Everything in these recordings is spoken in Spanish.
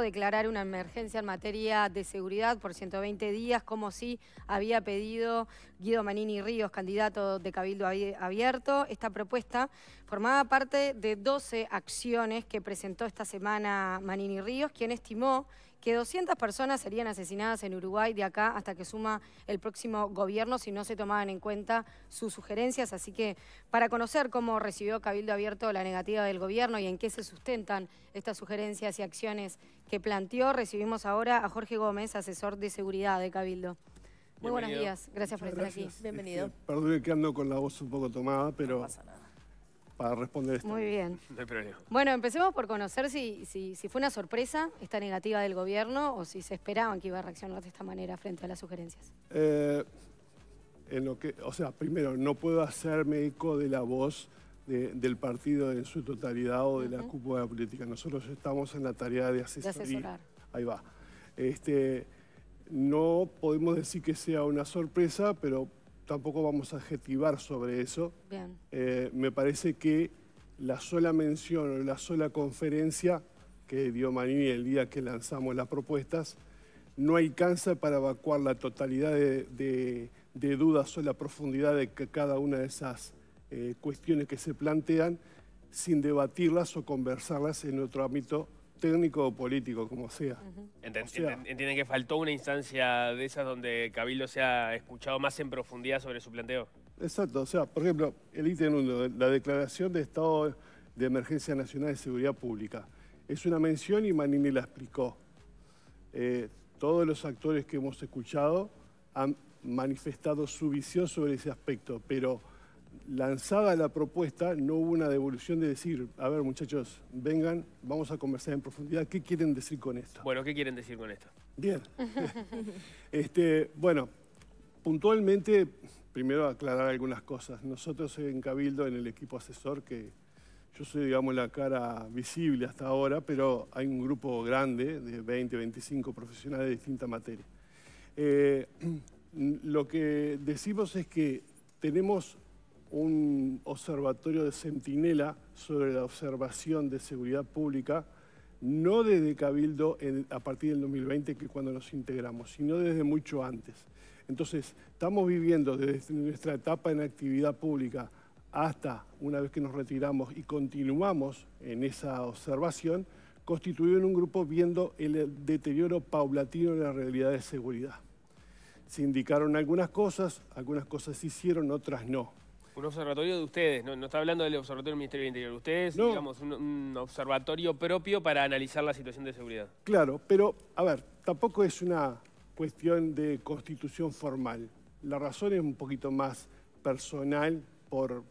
declarar una emergencia en materia de seguridad por 120 días, como si había pedido Guido Manini Ríos, candidato de Cabildo Abierto. Esta propuesta formaba parte de 12 acciones que presentó esta semana Manini Ríos, quien estimó que 200 personas serían asesinadas en Uruguay de acá hasta que suma el próximo gobierno si no se tomaban en cuenta sus sugerencias. Así que para conocer cómo recibió Cabildo Abierto la negativa del gobierno y en qué se sustentan estas sugerencias y acciones que planteó, recibimos ahora a Jorge Gómez, asesor de seguridad de Cabildo. Muy buenos días, gracias por estar aquí. Bienvenido. Este, perdón que ando con la voz un poco tomada, pero... No pasa nada para responder esto. Muy bien. Bueno, empecemos por conocer si, fue una sorpresa esta negativa del gobierno o si se esperaban que iba a reaccionar de esta manera frente a las sugerencias. Eh, en lo que, o sea, primero, no puedo hacerme eco de la voz del partido en su totalidad o de la cúpula política. Nosotros estamos en la tarea de asesorar. De asesorar. Ahí va. Este, no podemos decir que sea una sorpresa, pero tampoco vamos a adjetivar sobre eso. Eh, me parece que la sola mención o la sola conferencia que dio Maní el día que lanzamos las propuestas no alcanza para evacuar la totalidad de, dudas o la profundidad de cada una de esas eh, cuestiones que se plantean sin debatirlas o conversarlas en otro ámbito técnico o político, como sea. ¿Entienden que faltó una instancia de esas donde Cabildo se ha escuchado más en profundidad sobre su planteo? Exacto, o sea, por ejemplo, el ítem 1, la declaración de estado de emergencia nacional de seguridad pública. Es una mención y Manini la explicó. Eh, todos los actores que hemos escuchado han manifestado su visión sobre ese aspecto, pero lanzada la propuesta, no hubo una devolución de decir, a ver muchachos, vengan, vamos a conversar en profundidad, ¿qué quieren decir con esto? Bueno, ¿qué quieren decir con esto? Bien. este, bueno, puntualmente, primero aclarar algunas cosas. Nosotros en Cabildo, en el equipo asesor, que yo soy, digamos, la cara visible hasta ahora, pero hay un grupo grande de 20, 25 profesionales de distinta materia. Eh, lo que decimos es que tenemos un observatorio de centinela sobre la observación de seguridad pública, no desde Cabildo a partir del 2020, que es cuando nos integramos, sino desde mucho antes. Entonces, estamos viviendo desde nuestra etapa en actividad pública hasta una vez que nos retiramos y continuamos en esa observación, constituido en un grupo viendo el deterioro paulatino de la realidad de seguridad. Se indicaron algunas cosas, algunas cosas se hicieron, otras no un observatorio de ustedes, no, está hablando del observatorio del Ministerio del Interior, ustedes, digamos, un, observatorio propio para analizar la situación de seguridad. Claro, pero, a ver, tampoco es una cuestión de constitución formal. La razón es un poquito más personal por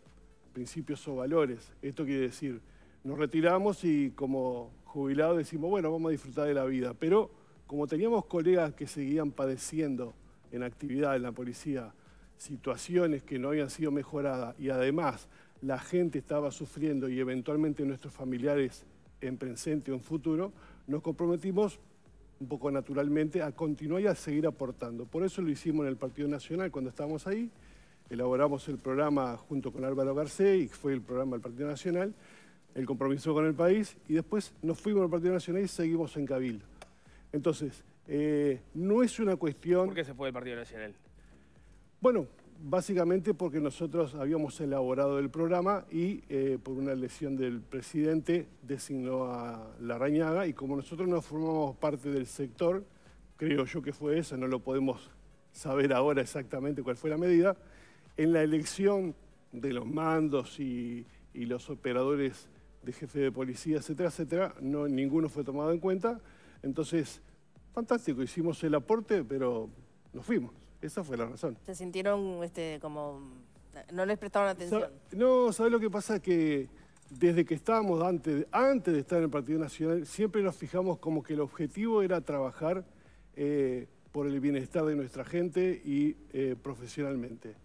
principios o valores. Esto quiere decir, nos retiramos y como jubilados decimos, bueno, vamos a disfrutar de la vida, pero como teníamos colegas que seguían padeciendo en actividad en la policía, situaciones que no habían sido mejoradas y además la gente estaba sufriendo y eventualmente nuestros familiares en presente o en futuro, nos comprometimos un poco naturalmente a continuar y a seguir aportando. Por eso lo hicimos en el Partido Nacional cuando estábamos ahí, elaboramos el programa junto con Álvaro Garcés, y fue el programa del Partido Nacional, el compromiso con el país, y después nos fuimos al Partido Nacional y seguimos en Cabildo. Entonces, eh, no es una cuestión... ¿Por qué se fue del Partido Nacional? Bueno, básicamente porque nosotros habíamos elaborado el programa y eh, por una elección del presidente designó a Rañaga y como nosotros no formamos parte del sector, creo yo que fue eso, no lo podemos saber ahora exactamente cuál fue la medida, en la elección de los mandos y, y los operadores de jefe de policía, etcétera, etcétera, no, ninguno fue tomado en cuenta. Entonces, fantástico, hicimos el aporte, pero nos fuimos. Esa fue la razón. Se sintieron este, como... No les prestaron atención. No, ¿sabes lo que pasa? Que desde que estábamos antes, de estar en el Partido Nacional, siempre nos fijamos como que el objetivo era trabajar eh, por el bienestar de nuestra gente y eh, profesionalmente.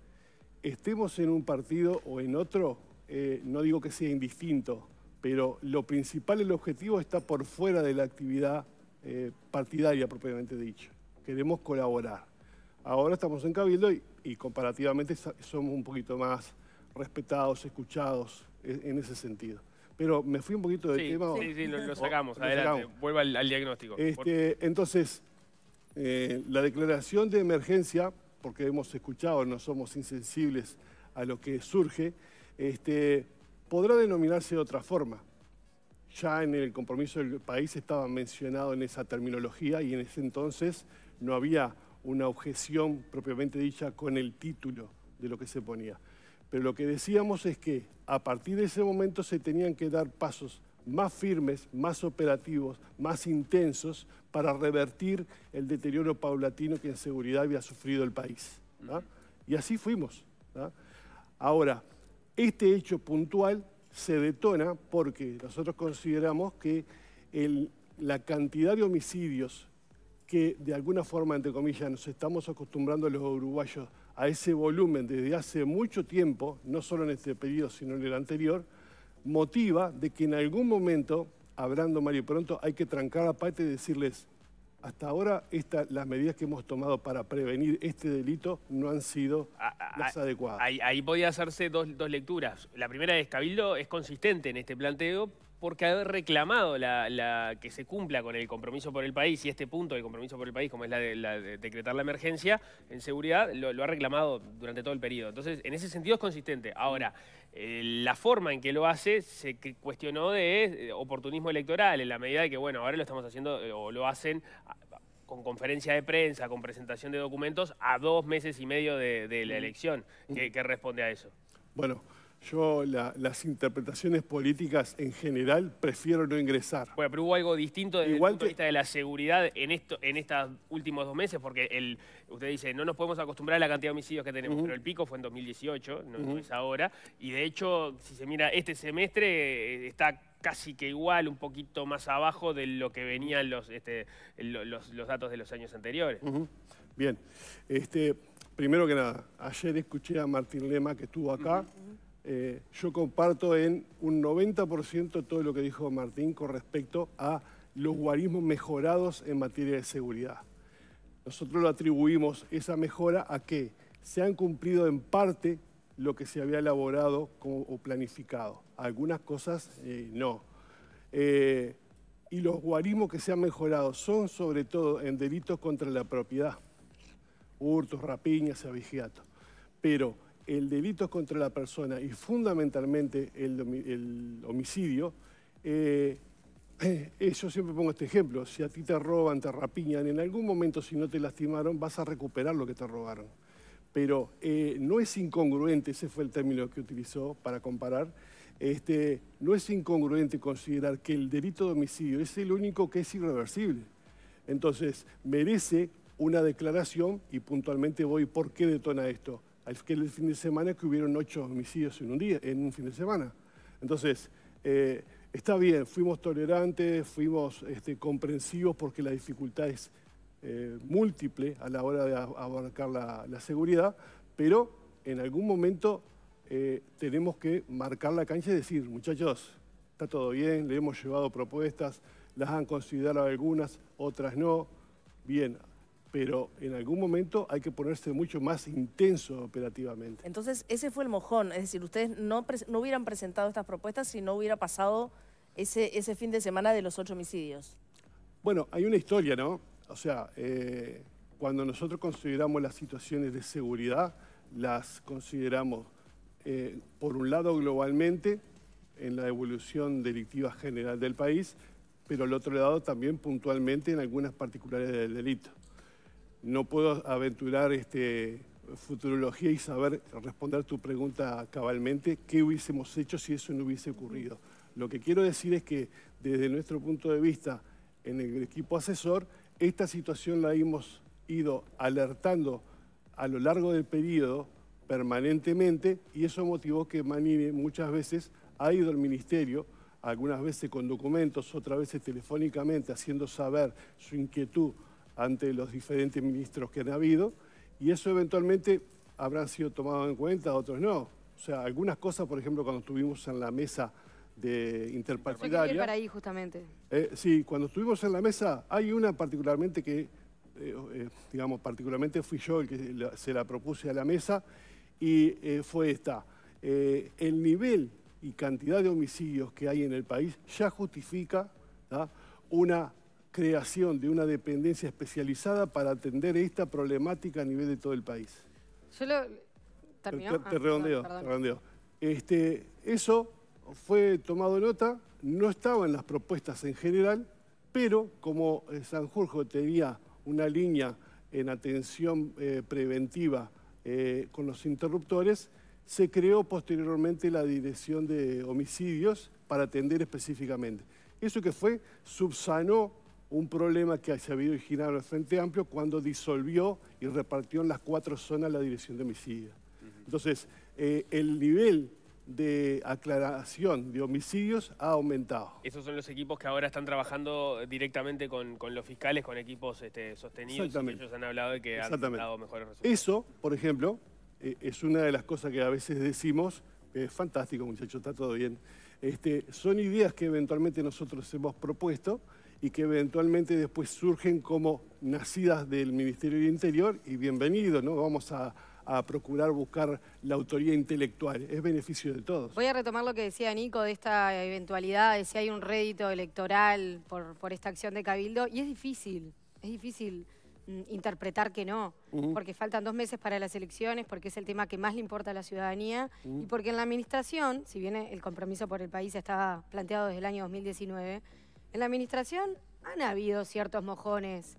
Estemos en un partido o en otro, eh, no digo que sea indistinto, pero lo principal, el objetivo está por fuera de la actividad partidaria propiamente dicho. Queremos colaborar. Ahora estamos en Cabildo y, comparativamente somos un poquito más respetados, escuchados e-, en ese sentido pero me fui un poquito del tema. Sí, sí, lo, sacamos, adelante, vuelva al, diagnóstico. Este, entonces, eh, la declaración de emergencia, porque hemos escuchado, no somos insensibles a lo que surge, este, podrá denominarse de otra forma. Ya en el compromiso del país estaba mencionado en esa terminología y en ese entonces no había una objeción propiamente dicha con el título de lo que se ponía. Pero lo que decíamos es que a partir de ese momento se tenían que dar pasos más firmes, más operativos, más intensos para revertir el deterioro paulatino que en seguridad había sufrido el país. ¿ah? Y así fuimos. ¿ah? Ahora, este hecho puntual se detona porque nosotros consideramos que la cantidad de homicidios que de alguna forma, entre comillas, nos estamos acostumbrando los uruguayos a ese volumen desde hace mucho tiempo, no solo en este periodo, sino en el anterior, motiva de que en algún momento, hablando Mario pronto, hay que trancar la parte y decirles, hasta ahora las medidas que hemos tomado para prevenir este delito no han sido las adecuadas. Ahí, podía hacerse dos, dos, lecturas. La primera es, Cabildo es consistente en este planteo porque ha reclamado la, que se cumpla con el compromiso por el país y este punto de compromiso por el país, como es la de, decretar la emergencia en seguridad, lo, ha reclamado durante todo el periodo. Entonces, en ese sentido es consistente. Ahora, eh, la forma en que lo hace se cuestionó de eh, oportunismo electoral, en la medida de que, bueno, ahora lo estamos haciendo eh, o lo hacen con conferencia de prensa, con presentación de documentos, a dos meses y medio de, la elección. ¿Qué, ¿Qué responde a eso? Bueno, yo las interpretaciones políticas en general prefiero no ingresar. Bueno, pero hubo algo distinto desde el punto de vista de la seguridad en esto, en estos últimos dos meses, porque el, usted dice, no nos podemos acostumbrar a la cantidad de homicidios que tenemos, pero el pico fue en 2018, no, es ahora, y de hecho, si se mira este semestre, eh, está casi que igual, un poquito más abajo de lo que venían los, este, los, datos de los años anteriores. Bien, este, primero que nada, ayer escuché a Martín Lema que estuvo acá, eh, yo comparto en un 90% todo lo que dijo Martín con respecto a los guarismos mejorados en materia de seguridad. Nosotros lo atribuimos esa mejora a que se han cumplido en parte lo que se había elaborado o planificado. Algunas cosas eh, no. Eh, y los guarismos que se han mejorado son sobre todo en delitos contra la propiedad, hurtos, rapiñas, abigiatos. Pero el delito contra la persona y fundamentalmente el, homicidio, eh, eh, yo siempre pongo este ejemplo, si a ti te roban, te rapiñan, en algún momento si no te lastimaron vas a recuperar lo que te robaron. Pero eh, no es incongruente, ese fue el término que utilizó para comparar, este, no es incongruente considerar que el delito de homicidio es el único que es irreversible. Entonces, merece una declaración y puntualmente voy por qué detona esto que el fin de semana que hubieron ocho homicidios en un día, en un fin de semana. Entonces, eh, está bien, fuimos tolerantes, fuimos este, comprensivos porque la dificultad es eh, múltiple a la hora de abarcar la, seguridad, pero en algún momento eh, tenemos que marcar la cancha y decir, muchachos, está todo bien, le hemos llevado propuestas, las han considerado algunas, otras no, bien, pero en algún momento hay que ponerse mucho más intenso operativamente. Entonces, ese fue el mojón, es decir, ustedes no, hubieran presentado estas propuestas si no hubiera pasado ese, fin de semana de los ocho homicidios. Bueno, hay una historia, ¿no? O sea, eh, cuando nosotros consideramos las situaciones de seguridad, las consideramos, eh, por un lado, globalmente, en la evolución delictiva general del país, pero al otro lado también puntualmente en algunas particulares del delito no puedo aventurar este, futurología y saber responder tu pregunta cabalmente, qué hubiésemos hecho si eso no hubiese ocurrido. Lo que quiero decir es que desde nuestro punto de vista en el equipo asesor, esta situación la hemos ido alertando a lo largo del periodo permanentemente y eso motivó que Manine muchas veces ha ido al ministerio, algunas veces con documentos, otras veces telefónicamente, haciendo saber su inquietud ante los diferentes ministros que han habido y eso eventualmente habrán sido tomado en cuenta, otros no. O sea, algunas cosas, por ejemplo, cuando estuvimos en la mesa de interpartidaria... para ahí, justamente. Eh, sí, cuando estuvimos en la mesa, hay una particularmente que, eh, eh, digamos, particularmente fui yo el que se la propuse a la mesa y fue esta. el nivel y cantidad de homicidios que hay en el país ya justifica una creación de una dependencia especializada para atender esta problemática a nivel de todo el país. Te, ah, redondeo, Este, eso fue tomado nota, no estaba en las propuestas en general, pero como eh, Sanjurjo tenía una línea en atención eh, preventiva eh, con los interruptores, se creó posteriormente la dirección de homicidios para atender específicamente. Eso que fue, subsanó un problema que ha sabido originado en el Frente Amplio cuando disolvió y repartió en las cuatro zonas la dirección de homicidios. Entonces, eh, el nivel de aclaración de homicidios ha aumentado. Esos son los equipos que ahora están trabajando directamente con, los fiscales, con equipos este, sostenidos. Exactamente. Ellos han hablado de que han dado mejores resultados. Eso, por ejemplo, eh, es una de las cosas que a veces decimos, es eh, fantástico muchachos, está todo bien. Este, son ideas que eventualmente nosotros hemos propuesto, y que eventualmente después surgen como nacidas del Ministerio del Interior y bienvenido, ¿no? Vamos a, procurar buscar la autoría intelectual. Es beneficio de todos. Voy a retomar lo que decía Nico de esta eventualidad, de si hay un rédito electoral por, esta acción de Cabildo. Y es difícil, es difícil mm, interpretar que no, porque faltan dos meses para las elecciones, porque es el tema que más le importa a la ciudadanía y porque en la administración, si bien el compromiso por el país está planteado desde el año 2019, en la administración han habido ciertos mojones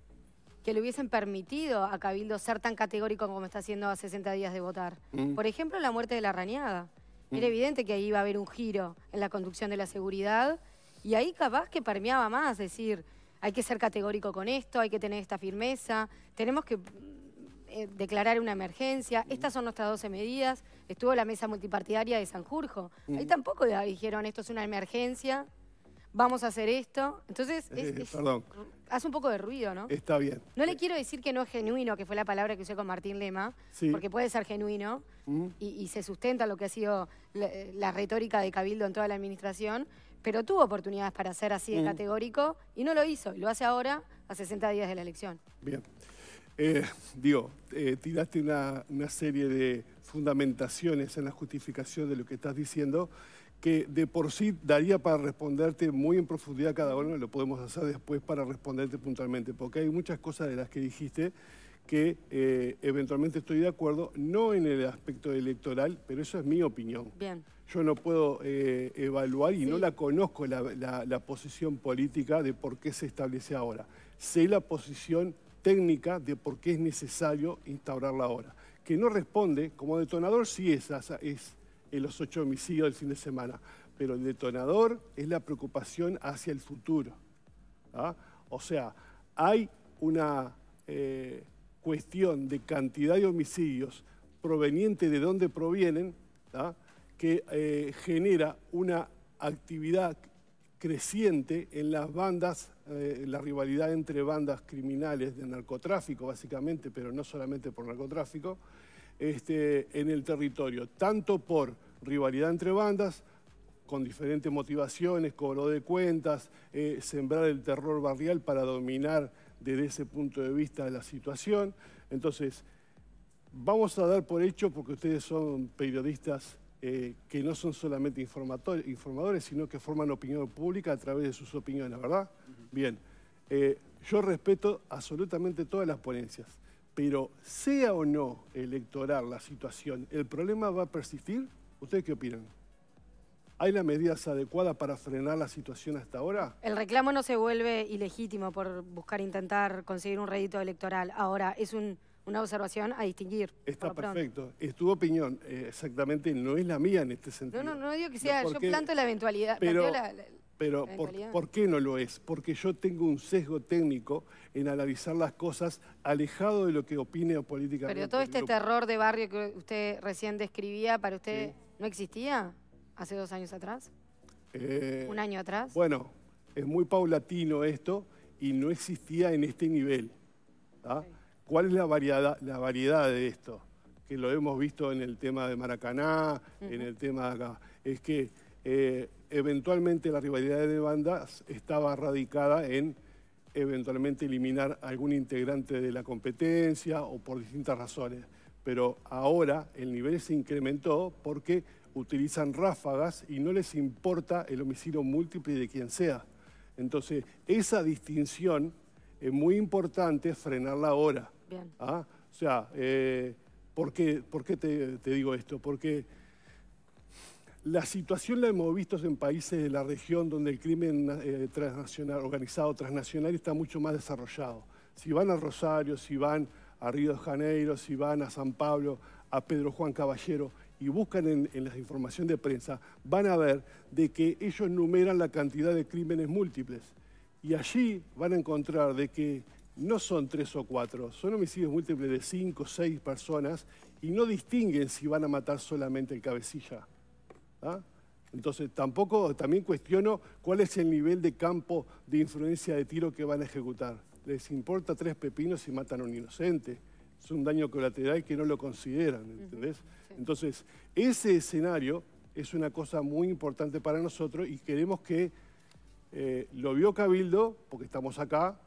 que le hubiesen permitido a Cabildo ser tan categórico como está haciendo a 60 días de votar. Mm. Por ejemplo, la muerte de la rañada. Mm. Era evidente que ahí iba a haber un giro en la conducción de la seguridad y ahí capaz que permeaba más, decir, hay que ser categórico con esto, hay que tener esta firmeza, tenemos que eh, declarar una emergencia, mm. estas son nuestras 12 medidas, estuvo la mesa multipartidaria de Sanjurjo, ahí tampoco dijeron esto es una emergencia, vamos a hacer esto. Entonces, es, Perdón. hace un poco de ruido, ¿no? Está bien. No le quiero decir que no es genuino, que fue la palabra que usé con Martín Lema, porque puede ser genuino mm. y, se sustenta lo que ha sido la, retórica de Cabildo en toda la administración, pero tuvo oportunidades para ser así de mm. categórico y no lo hizo. y Lo hace ahora, a 60 días de la elección. Bien. Eh, digo, eh, tiraste una, una serie de fundamentaciones en la justificación de lo que estás diciendo que de por sí daría para responderte muy en profundidad cada uno, lo podemos hacer después para responderte puntualmente, porque hay muchas cosas de las que dijiste que eh, eventualmente estoy de acuerdo, no en el aspecto electoral, pero eso es mi opinión. Bien. Yo no puedo eh, evaluar y no la conozco la, posición política de por qué se establece ahora. Sé la posición técnica de por qué es necesario instaurarla ahora. Que no responde, como detonador sí es, es en los ocho homicidios del fin de semana, pero el detonador es la preocupación hacia el futuro. ¿ah? O sea, hay una eh, cuestión de cantidad de homicidios proveniente de dónde provienen, ¿ah? que eh, genera una actividad creciente en las bandas, eh, la rivalidad entre bandas criminales de narcotráfico, básicamente, pero no solamente por narcotráfico, este, en el territorio, tanto por rivalidad entre bandas, con diferentes motivaciones, cobro de cuentas, eh, sembrar el terror barrial para dominar desde ese punto de vista la situación. Entonces, vamos a dar por hecho, porque ustedes son periodistas eh, que no son solamente informadores, sino que forman opinión pública a través de sus opiniones, ¿verdad? Bien, eh, yo respeto absolutamente todas las ponencias. Pero sea o no electoral la situación, ¿el problema va a persistir? ¿Ustedes qué opinan? ¿Hay las medidas adecuadas para frenar la situación hasta ahora? El reclamo no se vuelve ilegítimo por buscar intentar conseguir un rédito electoral. Ahora, es una observación a distinguir. Está perfecto. Es tu opinión. Eh, exactamente, no es la mía en este sentido. No, no, no digo que sea. yo planto la eventualidad. Pero, la, pero por, por, qué no lo es? Porque yo tengo un sesgo técnico en analizar las cosas alejado de lo que opine o políticamente. Pero todo este terror de barrio que usted recién describía, ¿para usted no existía hace dos años atrás? Eh, ¿Un año atrás? Bueno, es muy paulatino esto y no existía en este nivel. ¿ah? ¿Cuál es la variedad, la variedad de esto? Que lo hemos visto en el tema de Maracaná, en el tema de acá. Es que eh, eventualmente la rivalidad de bandas estaba radicada en eventualmente eliminar algún integrante de la competencia o por distintas razones. Pero ahora el nivel se incrementó porque utilizan ráfagas y no les importa el homicidio múltiple de quien sea. Entonces, esa distinción es muy importante frenarla ahora. ¿Ah? O sea, eh, ¿por qué, te, te digo esto? Porque la situación la hemos visto en países de la región donde el crimen eh, organizado transnacional está mucho más desarrollado. Si van a Rosario, si van a Río de Janeiro, si van a San Pablo, a Pedro Juan Caballero y buscan en, la información de prensa, van a ver de que ellos numeran la cantidad de crímenes múltiples. Y allí van a encontrar de que no son tres o cuatro, son homicidios múltiples de cinco o seis personas y no distinguen si van a matar solamente el cabecilla. ¿Ah? Entonces tampoco, también cuestiono cuál es el nivel de campo de influencia de tiro que van a ejecutar. Les importa tres pepinos si matan a un inocente. Es un daño colateral que no lo consideran, ¿entendés? Entonces, ese escenario es una cosa muy importante para nosotros y queremos que eh, lo vio Cabildo, porque estamos acá,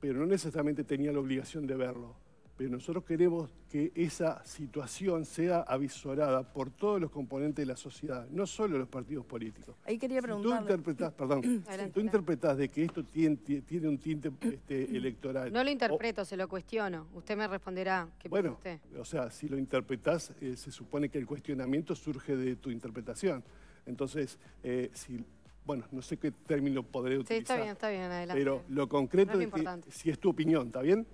pero no necesariamente tenía la obligación de verlo pero nosotros queremos que esa situación sea avisorada por todos los componentes de la sociedad, no solo los partidos políticos. Ahí quería preguntar. Si tú interpretás, perdón, tú interpretás de que esto tiene, un tinte este, electoral... No lo interpreto, se lo cuestiono. Usted me responderá. ¿Qué bueno, o sea, si lo interpretás, eh, se supone que el cuestionamiento surge de tu interpretación. Entonces, eh, si bueno, no sé qué término podré utilizar. Sí, está bien, está bien, adelante. Pero lo concreto es, si es tu opinión, ¿está bien?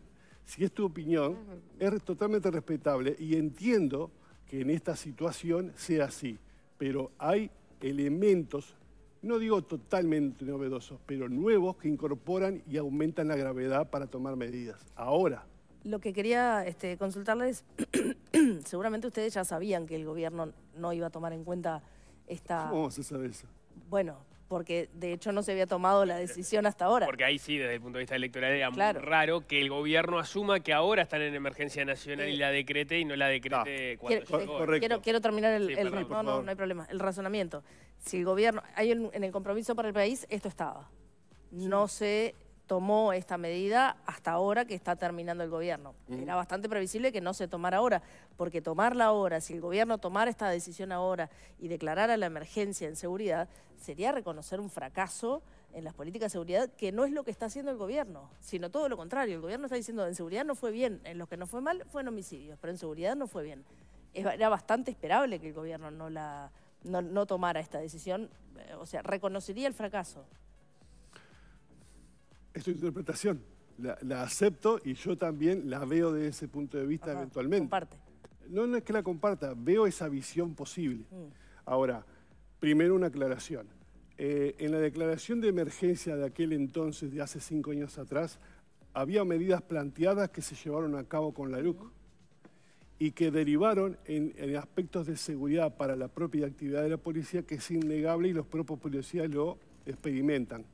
Si es tu opinión, es totalmente respetable y entiendo que en esta situación sea así, pero hay elementos, no digo totalmente novedosos, pero nuevos que incorporan y aumentan la gravedad para tomar medidas. Ahora. Lo que quería este, consultarles, seguramente ustedes ya sabían que el gobierno no iba a tomar en cuenta esta... ¿Cómo se sabe eso? Bueno, porque de hecho no se había tomado la decisión hasta ahora. Porque ahí sí, desde el punto de vista electoral, era muy raro que el gobierno asuma que ahora están en emergencia nacional y eh, la decrete y no la decrete ah, cuando quiero, Correcto. Quiero, quiero, terminar el, no, no, no hay problema, el razonamiento. Si el gobierno, hay en el compromiso para el país, esto estaba. No se tomó esta medida hasta ahora que está terminando el gobierno. Era bastante previsible que no se tomara ahora, porque tomarla ahora, si el gobierno tomara esta decisión ahora y declarara la emergencia en seguridad, sería reconocer un fracaso en las políticas de seguridad, que no es lo que está haciendo el gobierno, sino todo lo contrario. El gobierno está diciendo en seguridad no fue bien, en lo que no fue mal fue en homicidios, pero en seguridad no fue bien. Era bastante esperable que el gobierno no la no, no tomara esta decisión, eh, o sea, reconocería el fracaso. Es su interpretación. La, acepto y yo también la veo desde ese punto de vista eventualmente. Comparte. No, no es que la comparta, veo esa visión posible. Mm. Ahora, primero una aclaración. Eh, en la declaración de emergencia de aquel entonces, de hace cinco años atrás, había medidas planteadas que se llevaron a cabo con la LUC y que derivaron en, aspectos de seguridad para la propia actividad de la policía que es innegable y los propios policías lo experimentan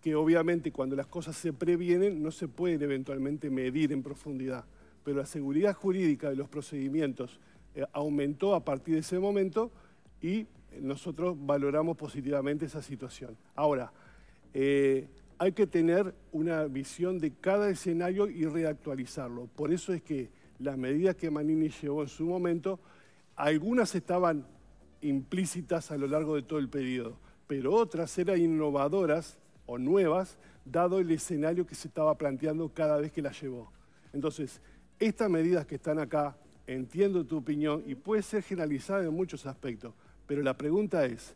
que obviamente cuando las cosas se previenen no se pueden eventualmente medir en profundidad, pero la seguridad jurídica de los procedimientos eh, aumentó a partir de ese momento y nosotros valoramos positivamente esa situación. Ahora, eh, hay que tener una visión de cada escenario y reactualizarlo. Por eso es que las medidas que Manini llevó en su momento, algunas estaban implícitas a lo largo de todo el periodo, pero otras eran innovadoras o nuevas, dado el escenario que se estaba planteando cada vez que las llevó. Entonces, estas medidas que están acá, entiendo tu opinión y puede ser generalizada en muchos aspectos, pero la pregunta es,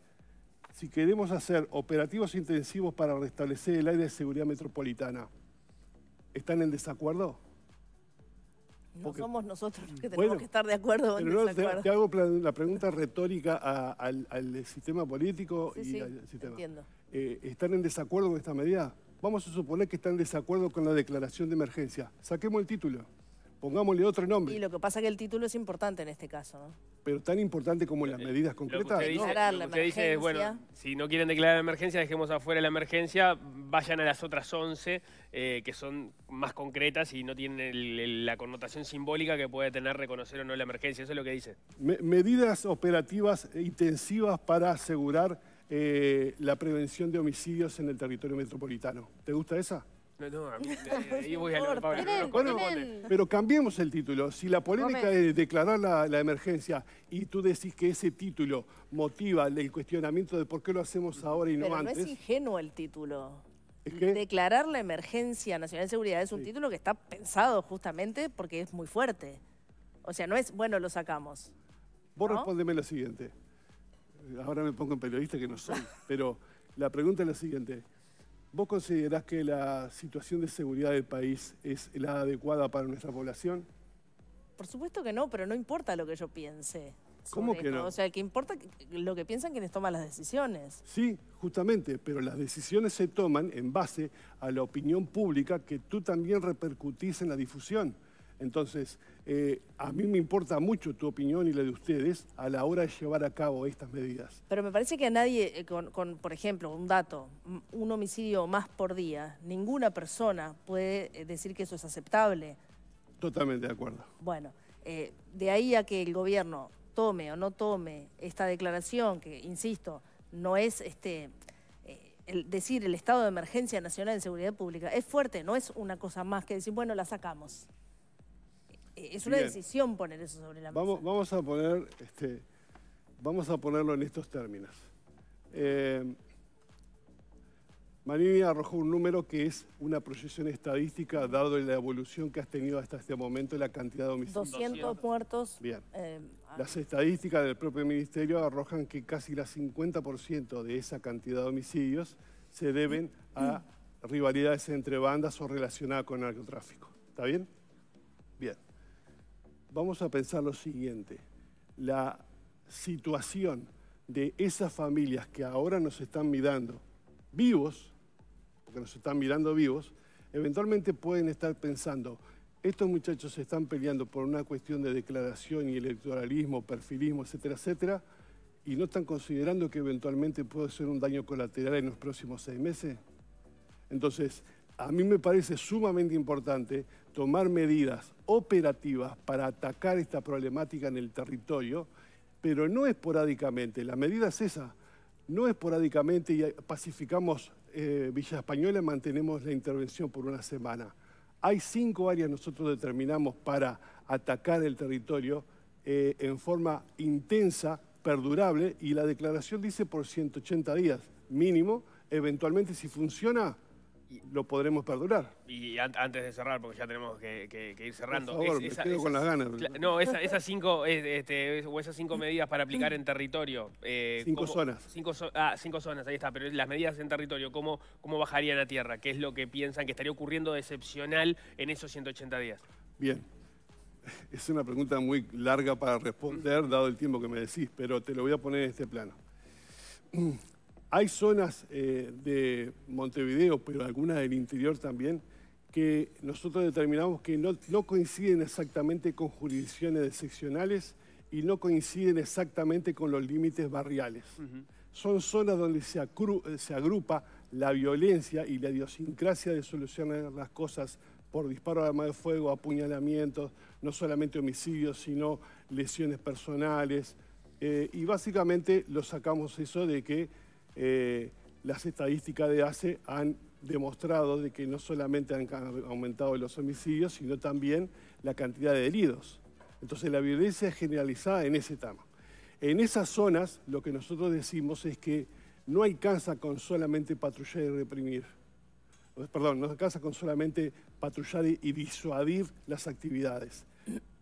si queremos hacer operativos intensivos para restablecer el área de seguridad metropolitana, ¿están en desacuerdo? No somos nosotros los que tenemos que estar de acuerdo Te, hago la pregunta retórica al, sistema político y al sistema. Entiendo. Eh, están en desacuerdo con esta medida, vamos a suponer que están en desacuerdo con la declaración de emergencia. Saquemos el título, pongámosle otro nombre. Y lo que pasa es que el título es importante en este caso, Pero tan importante como las eh, medidas concretas. Lo dice, es, bueno, si no quieren declarar la emergencia, dejemos afuera la emergencia, vayan a las otras 11 eh, que son más concretas y no tienen la connotación simbólica que puede tener reconocer o no la emergencia. Eso es lo que dice. medidas operativas e intensivas para asegurar eh, la prevención de homicidios en el territorio metropolitano. ¿Te gusta esa? No, no, eh, voy a Pablo, pero cambiemos el título. Si la polémica es declarar la, emergencia y tú decís que ese título motiva el cuestionamiento de por qué lo hacemos ahora y no antes... no es ingenuo el título. Declarar la emergencia nacional de seguridad es un título que está pensado justamente porque es muy fuerte. O sea, no es, bueno, lo sacamos. Vos respondeme lo siguiente ahora me pongo en periodista que no soy, pero la pregunta es la siguiente. ¿Vos considerás que la situación de seguridad del país es la adecuada para nuestra población? Por supuesto que no, pero no importa lo que yo piense. ¿Cómo que no? O sea, que importa lo que piensan quienes toman las decisiones. Sí, justamente, pero las decisiones se toman en base a la opinión pública que tú también repercutís en la difusión. Entonces, eh, a mí me importa mucho tu opinión y la de ustedes a la hora de llevar a cabo estas medidas. Pero me parece que a nadie, eh, con, por ejemplo, un dato, un homicidio más por día, ninguna persona puede eh, decir que eso es aceptable. Totalmente de acuerdo. Bueno, de ahí a que el gobierno tome o no tome esta declaración, que, insisto, no es este, decir el estado de emergencia nacional en seguridad pública, es fuerte, no es una cosa más que decir, bueno, la sacamos. Eh, es una decisión poner eso sobre la mesa. Vamos, a poner, este, vamos a ponerlo en estos términos. Eh, arrojó un número que es una proyección estadística dado la evolución que has tenido hasta este momento la cantidad de homicidios. 200, muertos. Bien. Eh, las estadísticas del propio ministerio arrojan que casi el 50% de esa cantidad de homicidios se deben a rivalidades entre bandas o relacionadas con el narcotráfico. ¿Está bien? vamos a pensar lo siguiente, la situación de esas familias que ahora nos están mirando vivos, porque nos están mirando vivos, eventualmente pueden estar pensando, estos muchachos se están peleando por una cuestión de declaración y electoralismo, perfilismo, etcétera, etcétera, y no están considerando que eventualmente puede ser un daño colateral en los próximos seis meses. Entonces, a mí me parece sumamente importante tomar medidas operativas para atacar esta problemática en el territorio, pero no esporádicamente. La medida es esa, no esporádicamente y pacificamos eh, Villa Española, mantenemos la intervención por una semana. Hay cinco áreas nosotros determinamos para atacar el territorio eh, en forma intensa, perdurable, y la declaración dice por 180 días mínimo, eventualmente si funciona, lo podremos perdurar. Y antes de cerrar, porque ya tenemos que, ir cerrando. Por favor, con las ganas. No, esas cinco, este, esas cinco medidas para aplicar en territorio. Eh, cinco zonas. Cinco, ah, cinco zonas, ahí está. Pero las medidas en territorio, ¿cómo, ¿cómo bajarían a tierra? ¿Qué es lo que piensan que estaría ocurriendo de excepcional en esos 180 días? Bien. Es una pregunta muy larga para responder, mm. dado el tiempo que me decís, pero te lo voy a poner en este plano. Hay zonas eh, de Montevideo, pero algunas del interior también, que nosotros determinamos que no, coinciden exactamente con jurisdicciones seccionales y no coinciden exactamente con los límites barriales. Son zonas donde eh, se, agrupa la violencia y la idiosincrasia de solucionar las cosas por disparo de arma de fuego, apuñalamientos, no solamente homicidios, sino lesiones personales. Eh, y básicamente lo sacamos eso de que eh, las estadísticas de ACE han demostrado de que no solamente han aumentado los homicidios, sino también la cantidad de heridos. Entonces la violencia es generalizada en ese tema. En esas zonas lo que nosotros decimos es que no alcanza con solamente patrullar y reprimir. Perdón, no alcanza con solamente patrullar y disuadir las actividades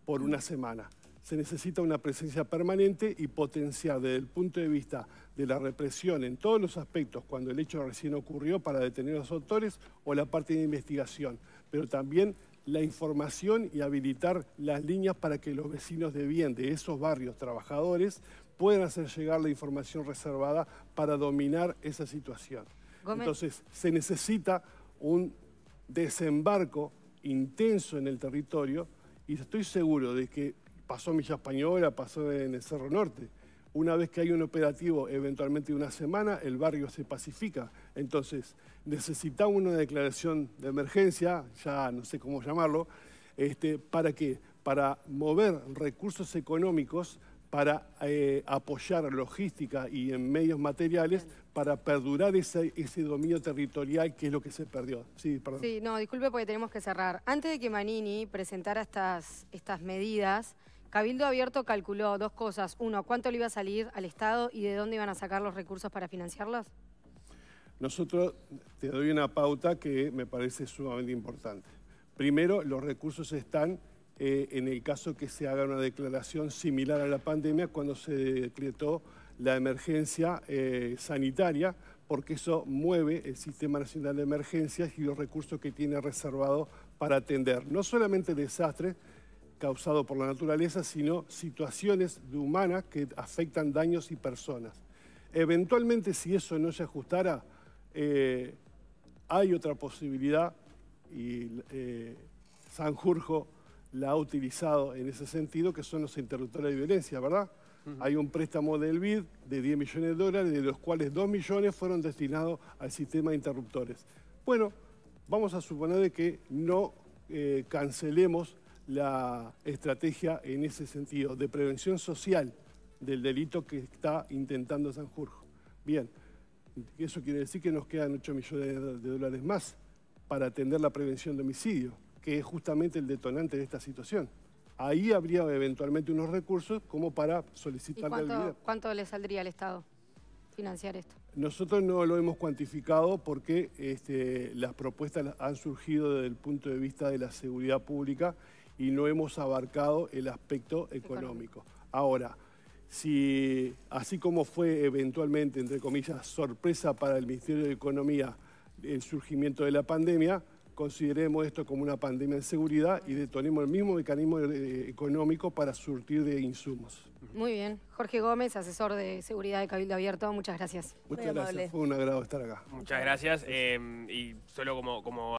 por una semana se necesita una presencia permanente y potenciar desde el punto de vista de la represión en todos los aspectos cuando el hecho recién ocurrió para detener a los autores o la parte de investigación, pero también la información y habilitar las líneas para que los vecinos de bien de esos barrios trabajadores puedan hacer llegar la información reservada para dominar esa situación. Entonces, se necesita un desembarco intenso en el territorio y estoy seguro de que pasó en Villa Española, pasó en el Cerro Norte. Una vez que hay un operativo, eventualmente una semana, el barrio se pacifica. Entonces, necesitamos una declaración de emergencia, ya no sé cómo llamarlo, este, ¿para qué? Para mover recursos económicos para eh, apoyar logística y en medios materiales para perdurar ese, dominio territorial que es lo que se perdió. Sí, perdón. Sí, no, disculpe porque tenemos que cerrar. Antes de que Manini presentara estas, estas medidas, Cabildo Abierto calculó dos cosas. Uno, ¿cuánto le iba a salir al Estado y de dónde iban a sacar los recursos para financiarlos? Nosotros te doy una pauta que me parece sumamente importante. Primero, los recursos están eh, en el caso que se haga una declaración similar a la pandemia cuando se decretó la emergencia eh, sanitaria, porque eso mueve el Sistema Nacional de Emergencias y los recursos que tiene reservados para atender no solamente desastres, causado por la naturaleza, sino situaciones de humanas que afectan daños y personas. Eventualmente, si eso no se ajustara, eh, hay otra posibilidad y eh, Sanjurjo la ha utilizado en ese sentido, que son los interruptores de violencia, ¿verdad? Hay un préstamo del BID de 10 millones de dólares, de los cuales 2 millones fueron destinados al sistema de interruptores. Bueno, vamos a suponer que no eh, cancelemos la estrategia en ese sentido, de prevención social del delito que está intentando Sanjurjo. Bien, eso quiere decir que nos quedan 8 millones de dólares más para atender la prevención de homicidio, que es justamente el detonante de esta situación. Ahí habría eventualmente unos recursos como para solicitar cuánto, ¿Cuánto le saldría al Estado financiar esto? Nosotros no lo hemos cuantificado porque este, las propuestas han surgido desde el punto de vista de la seguridad pública y no hemos abarcado el aspecto económico. Ahora, si así como fue eventualmente, entre comillas, sorpresa para el Ministerio de Economía el surgimiento de la pandemia, consideremos esto como una pandemia de seguridad y detonemos el mismo mecanismo eh, económico para surtir de insumos. Muy bien. Jorge Gómez, asesor de seguridad de Cabildo Abierto, muchas gracias. Muchas gracias, fue un agrado estar acá. Muchas gracias, eh, y solo como, como